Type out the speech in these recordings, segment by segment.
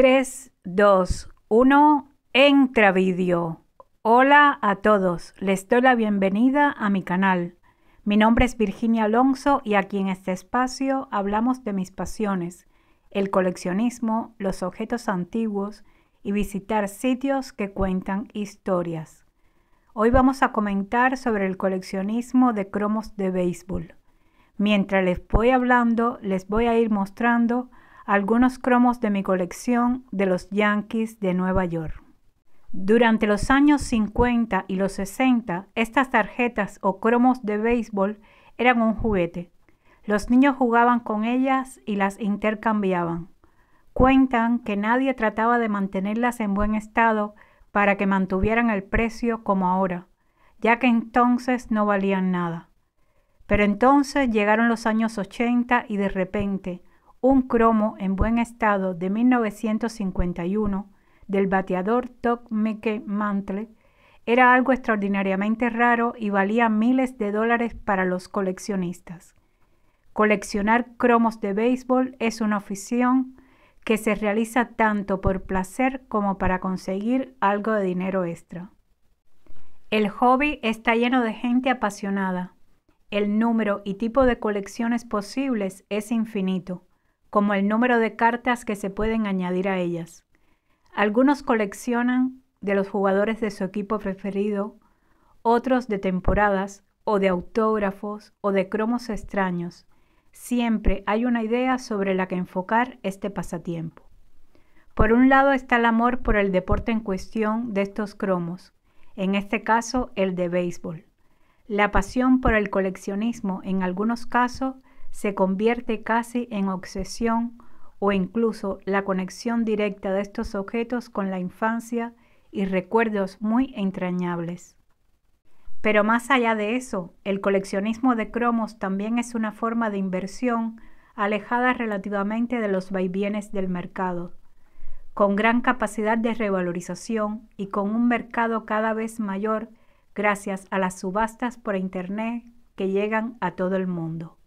3, 2, 1, entra vídeo. Hola a todos, les doy la bienvenida a mi canal. Mi nombre es Virginia Alonso y aquí en este espacio hablamos de mis pasiones, el coleccionismo, los objetos antiguos y visitar sitios que cuentan historias. Hoy vamos a comentar sobre el coleccionismo de cromos de béisbol. Mientras les voy hablando, les voy a ir mostrando algunos cromos de mi colección de los Yankees de Nueva York. Durante los años 50 y los 60, estas tarjetas o cromos de béisbol eran un juguete. Los niños jugaban con ellas y las intercambiaban. Cuentan que nadie trataba de mantenerlas en buen estado para que mantuvieran el precio como ahora, ya que entonces no valían nada. Pero entonces llegaron los años 80 y de repente, un cromo en buen estado de 1951 del bateador Doc Mickey Mantle era algo extraordinariamente raro y valía miles de dólares para los coleccionistas. Coleccionar cromos de béisbol es una afición que se realiza tanto por placer como para conseguir algo de dinero extra. El hobby está lleno de gente apasionada. El número y tipo de colecciones posibles es infinito como el número de cartas que se pueden añadir a ellas. Algunos coleccionan de los jugadores de su equipo preferido, otros de temporadas o de autógrafos o de cromos extraños. Siempre hay una idea sobre la que enfocar este pasatiempo. Por un lado está el amor por el deporte en cuestión de estos cromos, en este caso el de béisbol. La pasión por el coleccionismo en algunos casos se convierte casi en obsesión o incluso la conexión directa de estos objetos con la infancia y recuerdos muy entrañables. Pero más allá de eso, el coleccionismo de cromos también es una forma de inversión alejada relativamente de los vaivienes del mercado, con gran capacidad de revalorización y con un mercado cada vez mayor gracias a las subastas por Internet que llegan a todo el mundo.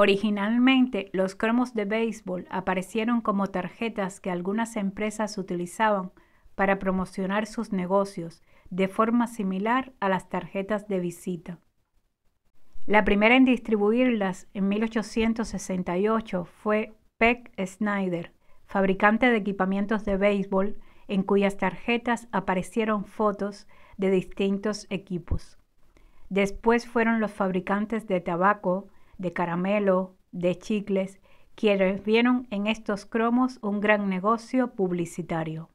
Originalmente, los cromos de béisbol aparecieron como tarjetas que algunas empresas utilizaban para promocionar sus negocios de forma similar a las tarjetas de visita. La primera en distribuirlas en 1868 fue Peck Snyder, fabricante de equipamientos de béisbol, en cuyas tarjetas aparecieron fotos de distintos equipos. Después fueron los fabricantes de tabaco, de caramelo, de chicles, quienes vieron en estos cromos un gran negocio publicitario.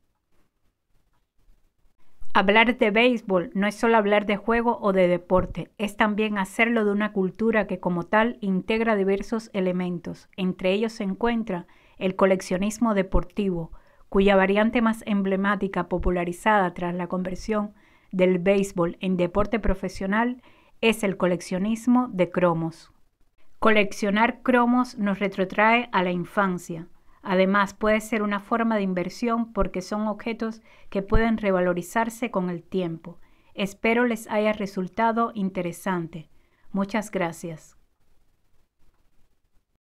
Hablar de béisbol no es solo hablar de juego o de deporte, es también hacerlo de una cultura que como tal integra diversos elementos. Entre ellos se encuentra el coleccionismo deportivo, cuya variante más emblemática popularizada tras la conversión del béisbol en deporte profesional es el coleccionismo de cromos. Coleccionar cromos nos retrotrae a la infancia. Además, puede ser una forma de inversión porque son objetos que pueden revalorizarse con el tiempo. Espero les haya resultado interesante. Muchas gracias.